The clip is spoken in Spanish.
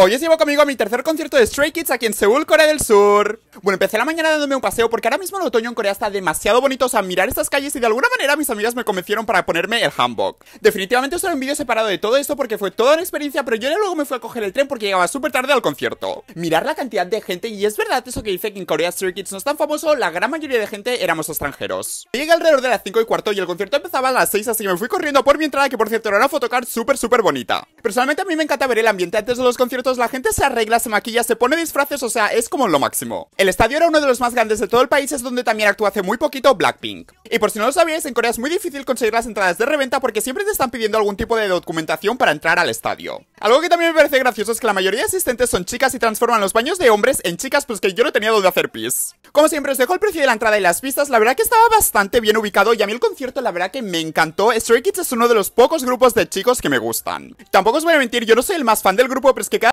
Hoy os llevo conmigo a mi tercer concierto de Stray Kids aquí en Seúl, Corea del Sur. Bueno, empecé la mañana dándome un paseo porque ahora mismo el otoño en Corea está demasiado bonito. O sea, mirar estas calles y de alguna manera mis amigas me convencieron para ponerme el hanbok. Definitivamente haré un vídeo separado de todo esto porque fue toda una experiencia, pero yo ya luego me fui a coger el tren porque llegaba súper tarde al concierto. Mirar la cantidad de gente y es verdad eso que dice que en Corea Street Kids no es tan famoso, la gran mayoría de gente éramos extranjeros. Llegué alrededor de las 5 y cuarto y el concierto empezaba a las 6, así que me fui corriendo por mi entrada que por cierto era una fotocard súper súper bonita. Personalmente a mí me encanta ver el ambiente antes de los conciertos, la gente se arregla, se maquilla, se pone disfraces, o sea, es como lo máximo. El estadio era uno de los más grandes de todo el país, es donde también actuó hace muy poquito Blackpink. Y por si no lo sabíais, en Corea es muy difícil conseguir las entradas de reventa porque siempre te están pidiendo algún tipo de documentación para entrar al estadio. Algo que también me parece gracioso es que la mayoría de asistentes son chicas y transforman los baños de hombres en chicas pues que yo no tenía donde hacer pis. Como siempre os dejo el precio de la entrada y las pistas, la verdad que estaba bastante bien ubicado y a mí el concierto la verdad que me encantó. Stray Kids es uno de los pocos grupos de chicos que me gustan. Tampoco os voy a mentir, yo no soy el más fan del grupo, pero es que cada